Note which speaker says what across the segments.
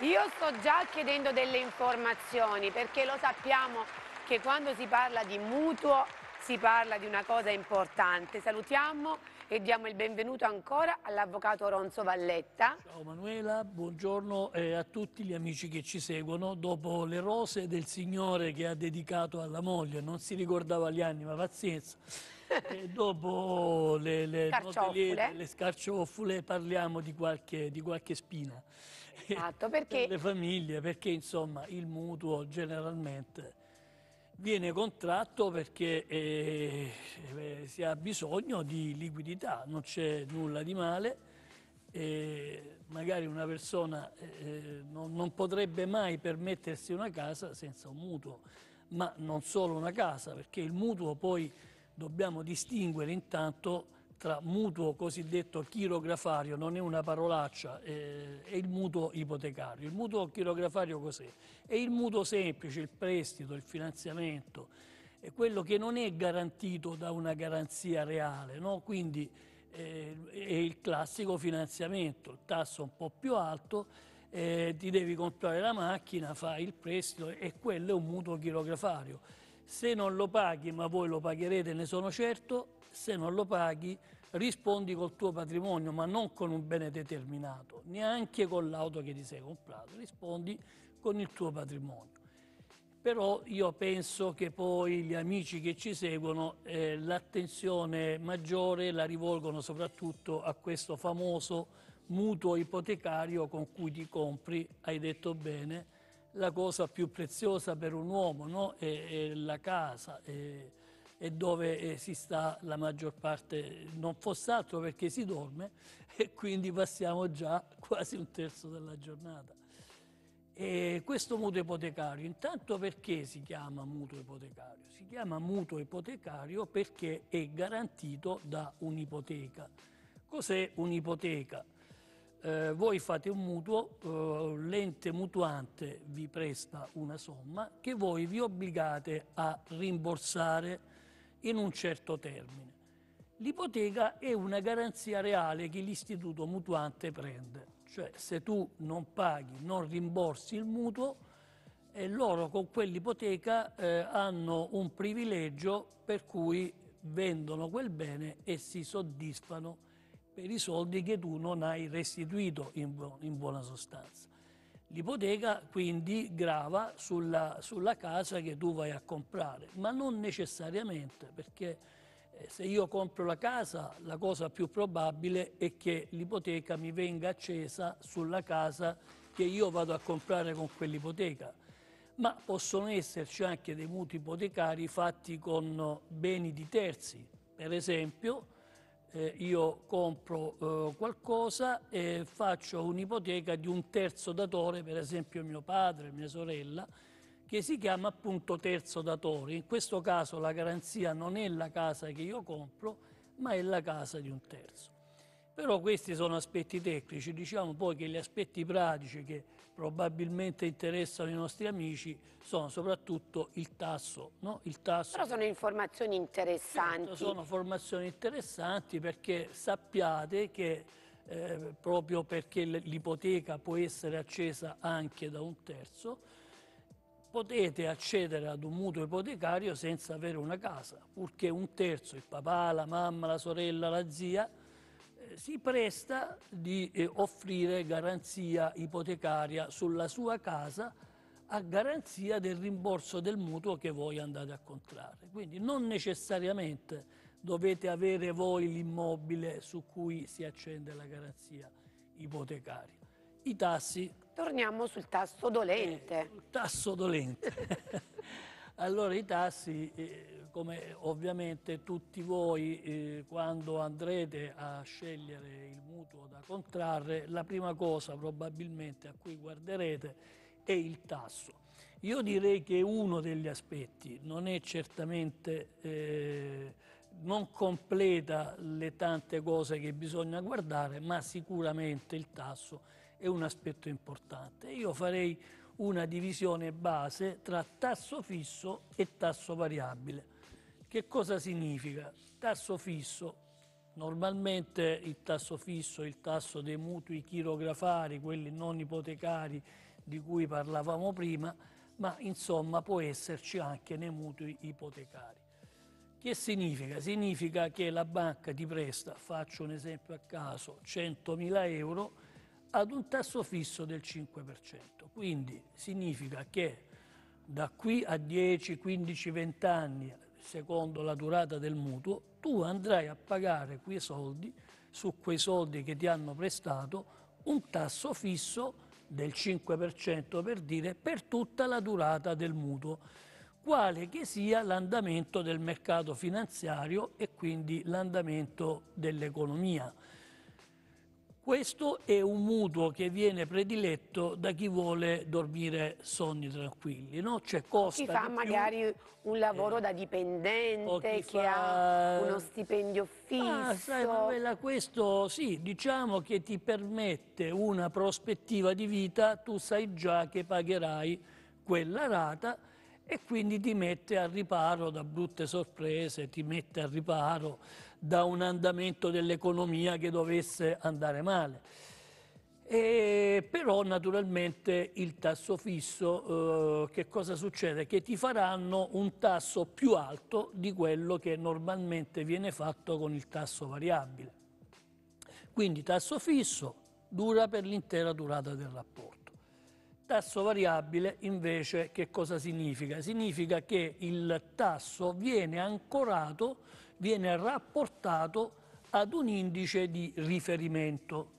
Speaker 1: Io sto già chiedendo delle informazioni perché lo sappiamo che quando si parla di mutuo si parla di una cosa importante. Salutiamo e diamo il benvenuto ancora all'avvocato Ronzo Valletta.
Speaker 2: Ciao Manuela, buongiorno eh, a tutti gli amici che ci seguono. Dopo le rose del Signore che ha dedicato alla moglie, non si ricordava gli anni, ma pazienza. E dopo le, le, le, le scarciofule parliamo di qualche, di qualche spina esatto, perché... per le famiglie, perché insomma il mutuo generalmente viene contratto perché eh, eh, si ha bisogno di liquidità, non c'è nulla di male, eh, magari una persona eh, eh, non, non, potrebbe mai permettersi una casa senza un mutuo, ma non solo una casa, perché il mutuo poi dobbiamo distinguere intanto tra mutuo cosiddetto chirografario, non è una parolaccia, eh, e il mutuo ipotecario. Il mutuo chirografario cos'è? È il mutuo semplice, il prestito, il finanziamento, è quello che non è garantito da una garanzia reale, no? quindi eh, è il classico finanziamento, il tasso un po' più alto, eh, ti devi comprare la macchina, fai il prestito e quello è un mutuo chirografario se non lo paghi, ma voi lo pagherete, ne sono certo, se non lo paghi rispondi col tuo patrimonio, ma non con un bene determinato, neanche con l'auto che ti sei comprato, rispondi con il tuo patrimonio. Però io penso che poi gli amici che ci seguono eh, l'attenzione maggiore la rivolgono soprattutto a questo famoso mutuo ipotecario con cui ti compri, hai detto bene, la cosa più preziosa per un uomo no? è, è, la casa, è, è dove eh, si sta la maggior parte, non fosse altro perché si dorme e quindi passiamo già quasi un terzo della giornata. E questo mutuo ipotecario, intanto perché si chiama mutuo ipotecario? Si chiama mutuo ipotecario perché è garantito da un'ipoteca. Cos'è un'ipoteca? eh, voi fate un mutuo, eh, l'ente mutuante vi presta una somma che voi vi obbligate a rimborsare in un certo termine. L'ipoteca è una garanzia reale che l'istituto mutuante prende, cioè se tu non paghi, non rimborsi il mutuo, eh, loro con quell'ipoteca eh, hanno un privilegio per cui vendono quel bene e si soddisfano per i soldi che tu non hai restituito in, bu in buona sostanza. L'ipoteca quindi grava sulla, sulla, casa che tu vai a comprare, ma non necessariamente perché eh, se io compro la casa la cosa più probabile è che l'ipoteca mi venga accesa sulla casa che io vado a comprare con quell'ipoteca. Ma possono esserci anche dei mutui ipotecari fatti con beni di terzi, per esempio eh, io compro eh, qualcosa e faccio un'ipoteca di un terzo datore, per esempio mio padre, mia sorella, che si chiama appunto terzo datore. In questo caso la garanzia non è la casa che io compro, ma è la casa di un terzo. Però questi sono aspetti tecnici, diciamo poi che gli aspetti pratici che probabilmente interessano i nostri amici sono soprattutto il tasso. No? Il tasso
Speaker 1: Però sono informazioni interessanti. Certo, sono
Speaker 2: informazioni interessanti perché sappiate che eh, proprio perché l'ipoteca può essere accesa anche da un terzo, potete accedere ad un mutuo ipotecario senza avere una casa, purché un terzo, il papà, la mamma, la sorella, la zia, si presta di eh, offrire garanzia ipotecaria sulla sua casa a garanzia del rimborso del mutuo che voi andate a contrarre. Quindi non necessariamente dovete avere voi l'immobile su cui si accende la garanzia ipotecaria. I tassi... Torniamo sul tasso
Speaker 1: dolente.
Speaker 2: Eh, tasso dolente. Allora i tassi, eh, come ovviamente tutti voi eh, quando andrete a scegliere il mutuo da contrarre, la prima cosa probabilmente a cui guarderete è il tasso. Io direi che uno degli aspetti non è certamente, eh, non completa le tante cose che bisogna guardare, ma sicuramente il tasso è un aspetto importante. Io farei una divisione base tra tasso fisso e tasso variabile. Che cosa significa? Tasso fisso. Normalmente il tasso fisso, è il tasso dei mutui chirografari, quelli non ipotecari di cui parlavamo prima, ma insomma può esserci anche nei mutui ipotecari. Che significa? Significa che la banca ti presta, faccio un esempio a caso, 100.000 euro, ad un tasso fisso del 5%. Quindi significa che da qui a 10, 15, 20 anni, secondo la durata del mutuo, tu andrai a pagare quei soldi, su quei soldi che ti hanno prestato, un tasso fisso del 5% per dire per tutta la durata del mutuo, quale che sia l'andamento del mercato finanziario e quindi l'andamento dell'economia. Questo è un mutuo che viene prediletto da chi vuole dormire sonni tranquilli, no? Cioè costa chi fa magari
Speaker 1: più, un lavoro eh, da dipendente, che fa... ha uno stipendio fisso. Ah, sai, Manuela,
Speaker 2: questo sì, diciamo che ti permette una prospettiva di vita, tu sai già che pagherai quella rata e quindi ti mette al riparo da brutte sorprese, ti mette al riparo da un andamento dell'economia che dovesse andare male. E però naturalmente il tasso fisso, eh, che cosa succede? Che ti faranno un tasso più alto di quello che normalmente viene fatto con il tasso variabile. Quindi tasso fisso dura per l'intera durata del rapporto. Tasso variabile invece che cosa significa? Significa che il tasso viene ancorato, viene rapportato ad un indice di riferimento.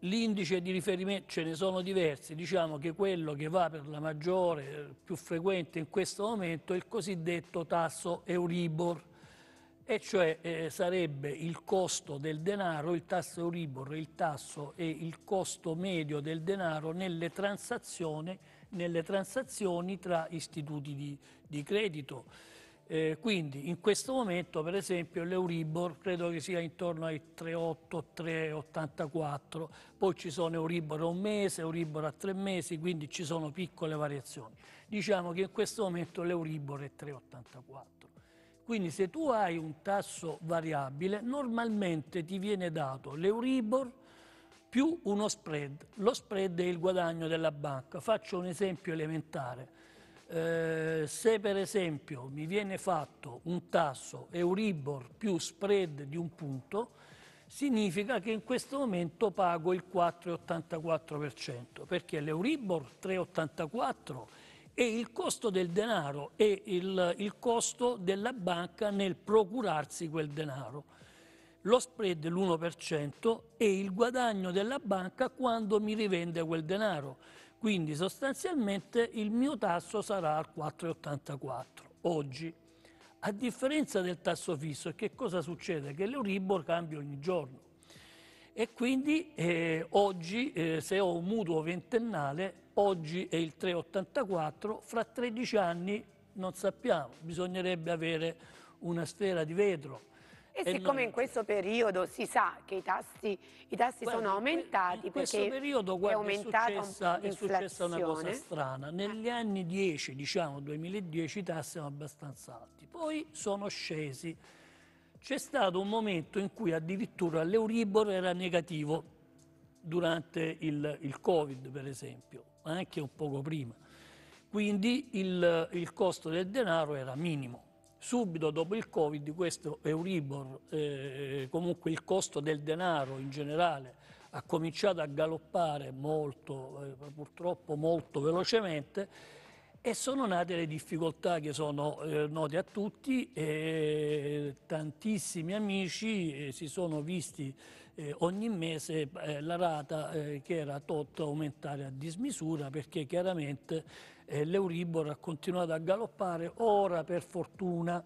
Speaker 2: L'indice di riferimento ce ne sono diversi, diciamo che quello che va per la maggiore, più frequente in questo momento, è il cosiddetto tasso Euribor e cioè eh, sarebbe il costo del denaro, il tasso Euribor, il tasso e il costo medio del denaro nelle transazioni, nelle transazioni tra istituti di, di credito. Eh, quindi in questo momento per esempio l'Euribor credo che sia intorno ai 3,8, 3,84, poi ci sono Euribor a un mese, Euribor a tre mesi, quindi ci sono piccole variazioni. Diciamo che in questo momento l'Euribor è 3,84. Quindi se tu hai un tasso variabile, normalmente ti viene dato l'Euribor più uno spread. Lo spread è il guadagno della banca. Faccio un esempio elementare. Eh, se per esempio mi viene fatto un tasso Euribor più spread di un punto, significa che in questo momento pago il 4,84% perché l'Euribor 3,84 e il costo del denaro e il, il costo della banca nel procurarsi quel denaro. Lo spread l'1% e il guadagno della banca quando mi rivende quel denaro. Quindi sostanzialmente il mio tasso sarà al 4,84 oggi. A differenza del tasso fisso, che cosa succede? Che l'Euribor cambia ogni giorno e quindi eh, oggi eh, se ho un mutuo ventennale oggi è il 3,84, fra 13 anni non sappiamo, bisognerebbe avere una sfera di vetro. E, e siccome non... in questo
Speaker 1: periodo si sa che i tassi, i tassi guarda, sono aumentati, in questo periodo guarda, è, è, successa, è successa una cosa
Speaker 2: strana. Negli ah. anni 10, diciamo 2010, i tassi erano abbastanza alti, poi sono scesi. C'è stato un momento in cui addirittura l'Euribor era negativo durante il, il Covid, per esempio anche un poco prima. Quindi il, il costo del denaro era minimo. Subito dopo il Covid questo Euribor, eh, comunque il costo del denaro in generale, ha cominciato a galoppare molto, eh, purtroppo molto velocemente e sono nate le difficoltà che sono eh, note a tutti e eh, tantissimi amici eh, si sono visti eh, ogni mese eh, la rata eh, che era tot aumentare a dismisura perché chiaramente eh, l'Euribor ha continuato a galoppare, ora per fortuna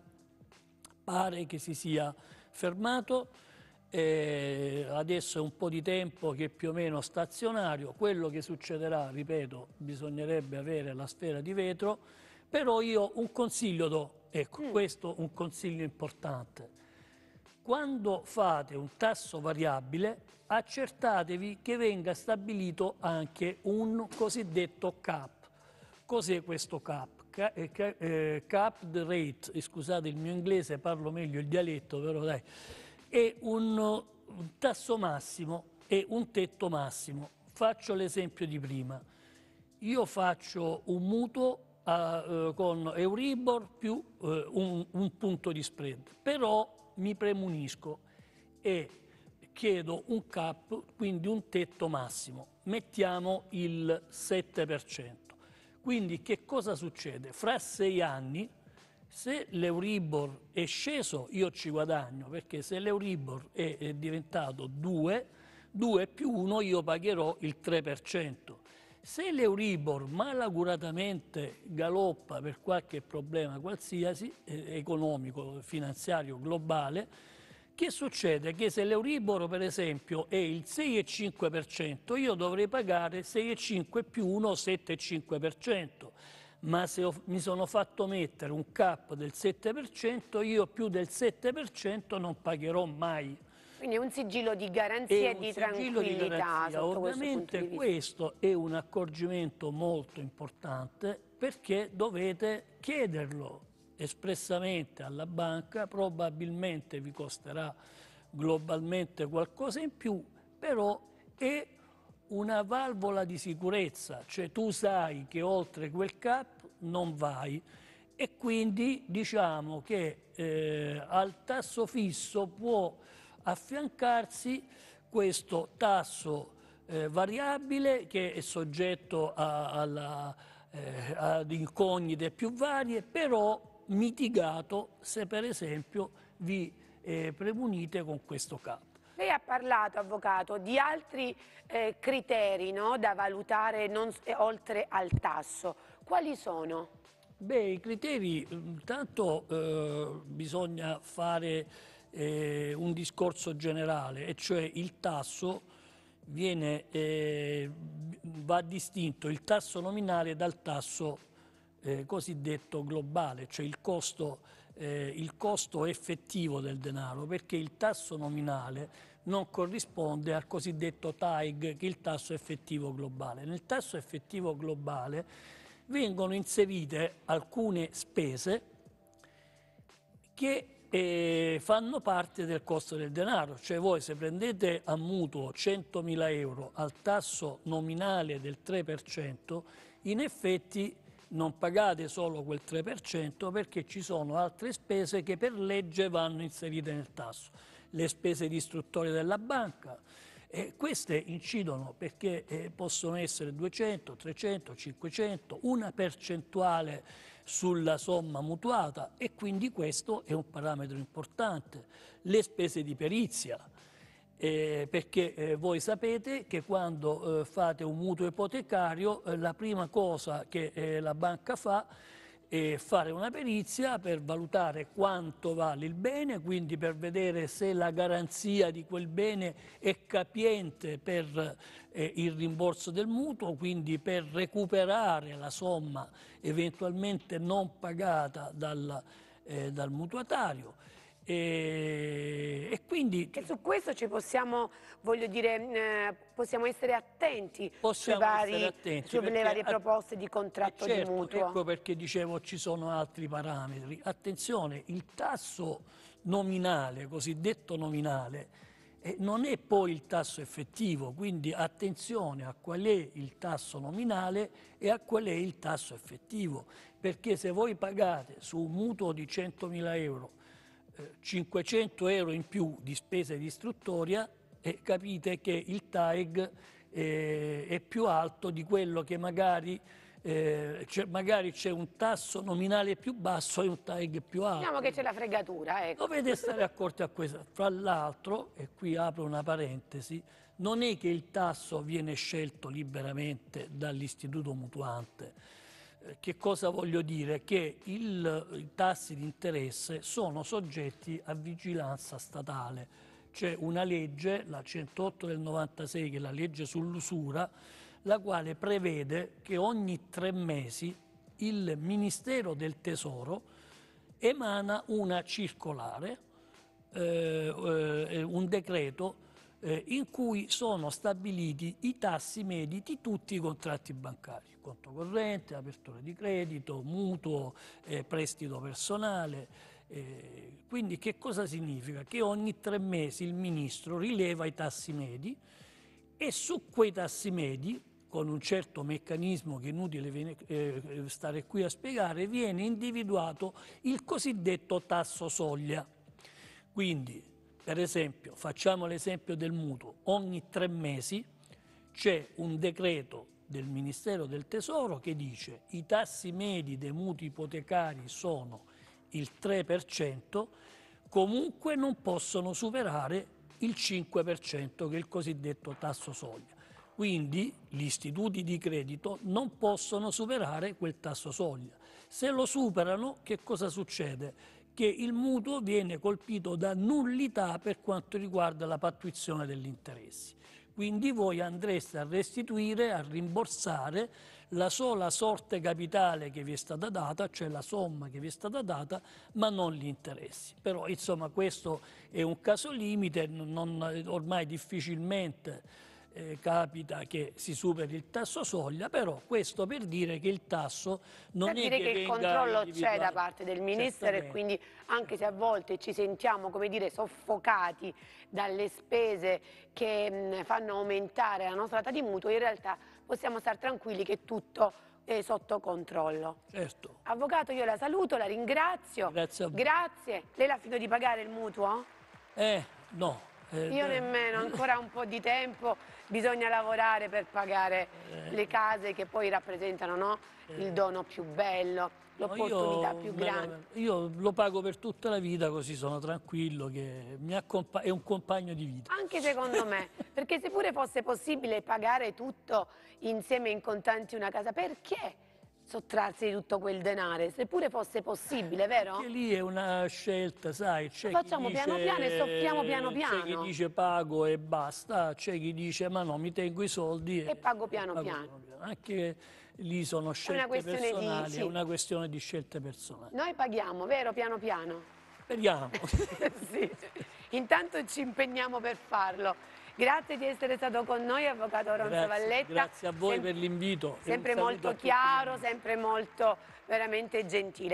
Speaker 2: pare che si sia fermato, eh, adesso è un po' di tempo che è più o meno stazionario, quello che succederà, ripeto, bisognerebbe avere la sfera di vetro, però io un consiglio do, ecco, mm. questo è un consiglio importante quando fate un tasso variabile, accertatevi che venga stabilito anche un cosiddetto cap. Cos'è questo cap? Eh, eh, Capped rate, eh, scusate il mio inglese, parlo meglio il dialetto, però dai, è un, un tasso massimo e un tetto massimo. Faccio l'esempio di prima. Io faccio un mutuo a, ah, eh, con Euribor più eh, un, un punto di spread, però mi premunisco e chiedo un cap, quindi un tetto massimo. Mettiamo il 7%. Quindi che cosa succede? Fra sei anni, se l'Euribor è sceso, io ci guadagno, perché se l'Euribor è, diventato 2, 2 più 1 io pagherò il 3%. Se l'Euribor malaguratamente galoppa per qualche problema qualsiasi, eh, economico, finanziario, globale, che succede? Che se l'Euribor per esempio è il 6,5%, io dovrei pagare 6,5 più 1, 7,5%, ma se ho, mi sono fatto mettere un cap del 7%, io più del 7% non pagherò mai
Speaker 1: quindi è un sigillo di garanzia e di tranquillità. Di garanzia. Ovviamente questo,
Speaker 2: questo è un accorgimento molto importante perché dovete chiederlo espressamente alla banca, probabilmente vi costerà globalmente qualcosa in più, però è una valvola di sicurezza, cioè tu sai che oltre quel cap non vai e quindi diciamo che eh, al tasso fisso può affiancarsi questo tasso eh, variabile che è soggetto a, alla, eh, ad incognite più varie, però mitigato se per esempio vi eh, premunite con questo capo.
Speaker 1: Lei ha parlato, avvocato, di altri eh, criteri no, da valutare non, eh, oltre al tasso. Quali sono?
Speaker 2: Beh, i criteri, intanto eh, bisogna fare eh, un discorso generale, e cioè il tasso viene, eh, va distinto il tasso nominale dal tasso eh, cosiddetto globale, cioè il costo, eh, il costo effettivo del denaro, perché il tasso nominale non corrisponde al cosiddetto TAIG, che è il tasso effettivo globale. Nel tasso effettivo globale vengono inserite alcune spese che e fanno parte del costo del denaro, cioè voi se prendete a mutuo 100.000 euro al tasso nominale del 3%, in effetti non pagate solo quel 3% perché ci sono altre spese che per legge vanno inserite nel tasso, le spese di istruttoria della banca, e queste incidono perché eh, possono essere 200, 300, 500, una percentuale sulla somma mutuata e quindi questo è un parametro importante. Le spese di perizia, eh, perché eh, voi sapete che quando eh, fate un mutuo ipotecario eh, la prima cosa che eh, la banca fa è e fare una perizia per valutare quanto vale il bene, quindi per vedere se la garanzia di quel bene è capiente per eh, il rimborso del mutuo, quindi per recuperare la somma eventualmente non pagata dal, eh, dal mutuatario e, e quindi...
Speaker 1: Che su questo ci possiamo, voglio dire, possiamo essere attenti possiamo sulle, vari, essere attenti sulle varie proposte di contratto certo, di ecco mutuo. Ecco
Speaker 2: perché dicevo ci sono altri parametri. Attenzione, il tasso nominale, cosiddetto nominale, eh, non è poi il tasso effettivo, quindi attenzione a qual è il tasso nominale e a qual è il tasso effettivo, perché se voi pagate su un mutuo di 100.000 euro 500 euro in più di spesa di istruttoria e capite che il TAEG eh, è più alto di quello che magari eh, magari c'è un tasso nominale più basso e un tag più alto. Diciamo che
Speaker 1: c'è la fregatura. Ecco. Dovete stare
Speaker 2: accorti a questo. Fra l'altro, e qui apro una parentesi, non è che il tasso viene scelto liberamente dall'istituto mutuante che cosa voglio dire? Che il, i tassi di interesse sono soggetti a vigilanza statale. C'è una legge, la 108 del 96, che è la legge sull'usura, la quale prevede che ogni tre mesi il Ministero del Tesoro emana una circolare, eh, eh, un decreto eh, in cui sono stabiliti i tassi medi di tutti i contratti bancari, conto corrente, apertura di credito, mutuo, eh, prestito personale. Eh, quindi che cosa significa? Che ogni tre mesi il ministro rileva i tassi medi e su quei tassi medi, con un certo meccanismo che è inutile eh, stare qui a spiegare, viene individuato il cosiddetto tasso soglia. Quindi per esempio, facciamo l'esempio del mutuo, ogni tre mesi c'è un decreto del Ministero del Tesoro che dice i tassi medi dei mutui ipotecari sono il 3%, comunque non possono superare il 5% che è il cosiddetto tasso soglia. Quindi gli istituti di credito non possono superare quel tasso soglia. Se lo superano, che cosa succede? che il mutuo viene colpito da nullità per quanto riguarda la pattuizione degli interessi. Quindi voi andreste a restituire, a rimborsare la sola sorte capitale che vi è stata data, cioè la somma che vi è stata data, ma non gli interessi. Però insomma questo è un caso limite, non, ormai difficilmente eh, capita che si superi il tasso soglia, però questo per dire che il tasso non per è dire che, che il controllo c'è da parte
Speaker 1: del Ministero e quindi anche se a volte ci sentiamo come dire soffocati dalle spese che mh, fanno aumentare la nostra rata di mutuo, in realtà possiamo stare tranquilli che tutto è sotto controllo. Certo. Avvocato, io la saluto, la ringrazio. Grazie. Grazie. Lei l'ha finito di pagare il mutuo?
Speaker 2: Eh, no. Eh, io nemmeno, ancora
Speaker 1: un po' di tempo, bisogna lavorare per pagare eh. le case che poi rappresentano no? il eh. dono più bello, l'opportunità più grande.
Speaker 2: Io lo pago per tutta la vita così sono tranquillo che è un compagno di vita.
Speaker 1: Anche secondo me, perché se pure fosse possibile pagare tutto insieme in contanti una casa, perché? sottrarsi di tutto quel denaro, seppure fosse possibile,
Speaker 2: vero? Anche lì è una scelta, sai, c'è facciamo piano piano e soffiamo piano piano. C'è chi dice pago e basta, c'è chi dice ma no, mi tengo i soldi e, e
Speaker 1: pago, piano, pago piano. piano
Speaker 2: piano. Anche lì sono scelte è personali, di, sì. è una questione di scelte personali.
Speaker 1: Noi paghiamo, vero, piano piano?
Speaker 2: Speriamo.
Speaker 1: sì. Intanto ci impegniamo per farlo. Grazie di essere stato con noi, Avvocato Ronzo Valletta. Grazie a voi Sem per
Speaker 2: l'invito. Sempre molto chiaro,
Speaker 1: sempre molto veramente gentile.